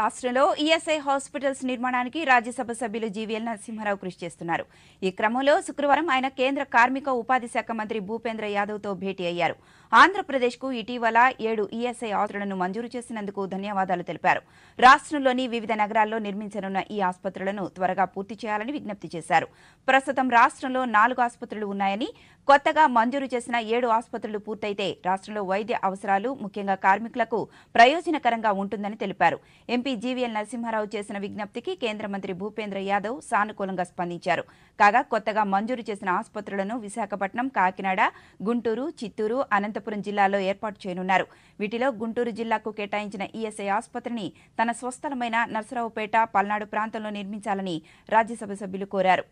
రాష్ట్రంలో ESI hospitals నిర్మాణానికి రాజ్యసభ సభ్యులు జీవీఎల్ నరసింహారావు కృషి చేస్తున్నారు ఈ క్రమంలో శుక్రవారం ఆయన కేంద్ర కార్మిక ఉపాధి శాఖ మంత్రి భూపేంద్ర యాదవ్తో భేటీ అయ్యారు ఆంధ్రప్రదేశ్కు ఇటీవల ఏడు ఈఎస్ఐ ఆసులను మంజూరు చేసినందుకు ధన్యవాదాలు తెలిపారు రాష్ట్రంలోని వివిధ నగరాల్లో నిర్మించనున్న ఈ ఆసుపత్రులను త్వరగా పూర్తి చేయాలని విజ్ఞప్తి చేశారు ప్రస్తుతం రాష్ట్రంలో నాలుగు ఆసుపత్రులు ఉన్నాయని కొత్తగా మంజూరు చేసిన ఏడు ఆసుపత్రులు పూర్తయితే రాష్ట్రంలో వైద్య అవసరాలు ముఖ్యంగా కార్మికులకు ప్రయోజనకరంగా ఉంటుందని తెలిపారు ఎంపీ జీవీఎల్ నరసింహారావు చేసిన విజ్ఞప్తికి కేంద్ర మంత్రి భూపేంద్ర యాదవ్ సానుకూలంగా స్పందించారు కాగా కొత్తగా మంజూరు చేసిన ఆసుపత్రులను విశాఖపట్నం కాకినాడ గుంటూరు చిత్తూరు అనంతపురం జిల్లాలో ఏర్పాటు చేయనున్నారు వీటిలో గుంటూరు జిల్లాకు కేటాయించిన ఈఎస్ఐ ఆసుపత్రిని తన స్వస్థలమైన నరసరావుపేట పల్నాడు ప్రాంతంలో నిర్మించాలని రాజ్యసభ సభ్యులు కోరారు